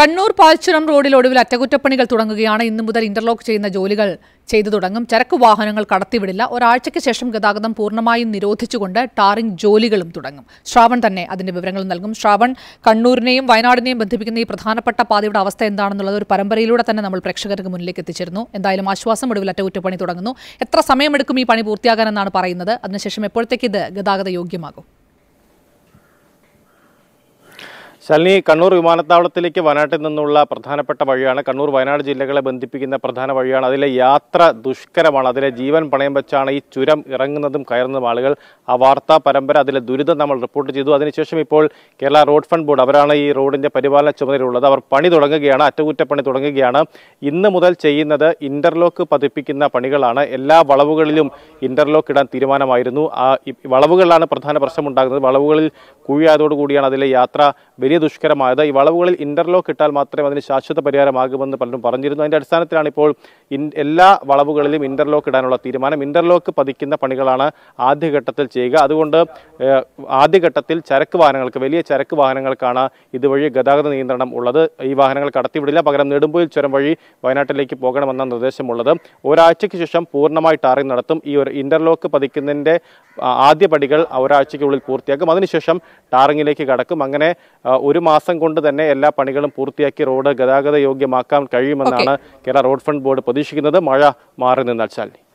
കണ്ണൂർ പാൽച്ചുരം റോഡിൽ ഒടുവിൽ അറ്റകുറ്റപ്പണികൾ തുടങ്ങുകയാണ് ഇന്നു മുതൽ ഇന്റർലോക്ക് ചെയ്യുന്ന ജോലികൾ ചെയ്തു തുടങ്ങും ചരക്ക് വാഹനങ്ങൾ കടത്തിവിടില്ല ഒരാഴ്ചയ്ക്ക് ശേഷം ഗതാഗതം പൂർണ്ണമായും നിരോധിച്ചുകൊണ്ട് ടാറിംഗ് ജോലികളും തുടങ്ങും ശ്രാവൺ തന്നെ അതിന്റെ വിവരങ്ങൾ നൽകും ശ്രാവൺ കണ്ണൂരിനെയും വയനാടിനെയും ബന്ധിപ്പിക്കുന്ന ഈ പ്രധാനപ്പെട്ട പാതയുടെ അവസ്ഥ എന്താണെന്നുള്ളത് ഒരു പരമ്പരയിലൂടെ തന്നെ നമ്മൾ പ്രേക്ഷകർക്ക് മുന്നിലേക്ക് എത്തിച്ചിരുന്നു എന്തായാലും ആശ്വാസം ഒടുവിൽ അറ്റകുറ്റപ്പണി തുടങ്ങുന്നു എത്ര സമയമെടുക്കും ഈ പണി പൂർത്തിയാകാനെന്നാണ് പറയുന്നത് അതിനുശേഷം എപ്പോഴത്തേക്ക് ഇത് ഗതാഗത യോഗ്യമാകും ശാലിനി കണ്ണൂർ വിമാനത്താവളത്തിലേക്ക് വയനാട്ടിൽ നിന്നുള്ള പ്രധാനപ്പെട്ട വഴിയാണ് കണ്ണൂർ വയനാട് ജില്ലകളെ ബന്ധിപ്പിക്കുന്ന പ്രധാന വഴിയാണ് അതിലെ യാത്ര ദുഷ്കരമാണ് അതിലെ ജീവൻ പണയം വെച്ചാണ് ഈ ചുരം ഇറങ്ങുന്നതും കയറുന്നതും ആളുകൾ ആ വാർത്താ പരമ്പര അതിലെ ദുരിതം നമ്മൾ റിപ്പോർട്ട് ചെയ്തു അതിനുശേഷം ഇപ്പോൾ കേരള റോഡ് ഫണ്ട് ബോർഡ് അവരാണ് ഈ റോഡിന്റെ പരിപാലന ചുമതലയുള്ളത് അവർ പണി തുടങ്ങുകയാണ് അറ്റകുറ്റപ്പണി തുടങ്ങുകയാണ് ഇന്ന് മുതൽ ചെയ്യുന്നത് ഇന്റർലോക്ക് പതിപ്പിക്കുന്ന പണികളാണ് എല്ലാ വളവുകളിലും ഇന്റർലോക്ക് ഇടാൻ തീരുമാനമായിരുന്നു ആ വളവുകളിലാണ് പ്രധാന പ്രശ്നമുണ്ടാകുന്നത് വളവുകളിൽ കുഴിയായതോടുകൂടിയാണ് അതിലെ യാത്ര വലിയ വലിയ ദുഷ്കരമായത് ഈ വളവുകളിൽ ഇന്റർലോക്ക് ഇട്ടാൽ മാത്രമേ അതിന് ശാശ്വത പരിഹാരമാകുമെന്ന് പലരും പറഞ്ഞിരുന്നു അതിൻ്റെ അടിസ്ഥാനത്തിലാണ് ഇപ്പോൾ എല്ലാ വളവുകളിലും ഇന്റർലോക്ക് ഇടാനുള്ള തീരുമാനം ഇന്റർലോക്ക് പതിക്കുന്ന പണികളാണ് ആദ്യഘട്ടത്തിൽ ചെയ്യുക അതുകൊണ്ട് ആദ്യഘട്ടത്തിൽ ചരക്ക് വാഹനങ്ങൾക്ക് വലിയ ചരക്ക് വാഹനങ്ങൾക്കാണ് ഇതുവഴി ഗതാഗത നിയന്ത്രണം ഉള്ളത് ഈ വാഹനങ്ങൾ കടത്തിവിടില്ല പകരം നെടുമ്പൊയിൽ ചുരം വഴി വയനാട്ടിലേക്ക് പോകണമെന്ന നിർദ്ദേശമുള്ളത് ഒരാഴ്ചയ്ക്ക് ശേഷം പൂർണ്ണമായി ടാറിംഗ് നടത്തും ഈ ഒരു ഇന്റർലോക്ക് പതിക്കുന്നതിൻ്റെ ആദ്യ പടികൾ ഒരാഴ്ചയ്ക്കുള്ളിൽ പൂർത്തിയാക്കും അതിനുശേഷം ടാറിങ്ങിലേക്ക് കടക്കും അങ്ങനെ ഒരു മാസം കൊണ്ട് തന്നെ എല്ലാ പണികളും പൂർത്തിയാക്കി റോഡ് ഗതാഗത യോഗ്യമാക്കാൻ കഴിയുമെന്നാണ് കേരള റോഡ് ഫണ്ട് ബോർഡ് പ്രതീക്ഷിക്കുന്നത് മഴ മാറി നിന്നാൽ ചാലി